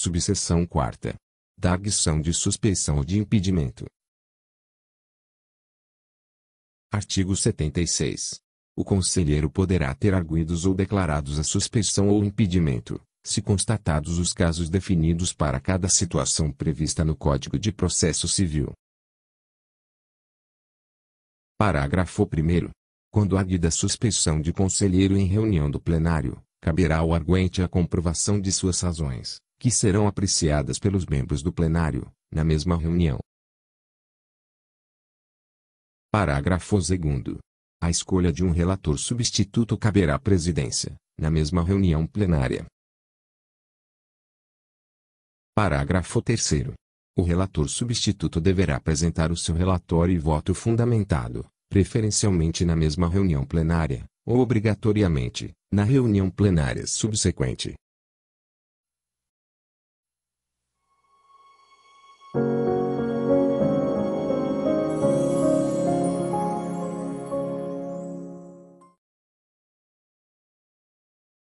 Subseção quarta. Da arguição de suspeição ou de impedimento. Artigo 76. O conselheiro poderá ter arguidos ou declarados a suspeição ou impedimento, se constatados os casos definidos para cada situação prevista no Código de Processo Civil. Parágrafo 1. Quando arguida suspeição de conselheiro em reunião do plenário, caberá ao arguente a comprovação de suas razões, que serão apreciadas pelos membros do plenário, na mesma reunião. Parágrafo 2. A escolha de um relator substituto caberá à presidência, na mesma reunião plenária. Parágrafo 3. O relator substituto deverá apresentar o seu relatório e voto fundamentado, preferencialmente na mesma reunião plenária, ou obrigatoriamente, na reunião plenária subsequente.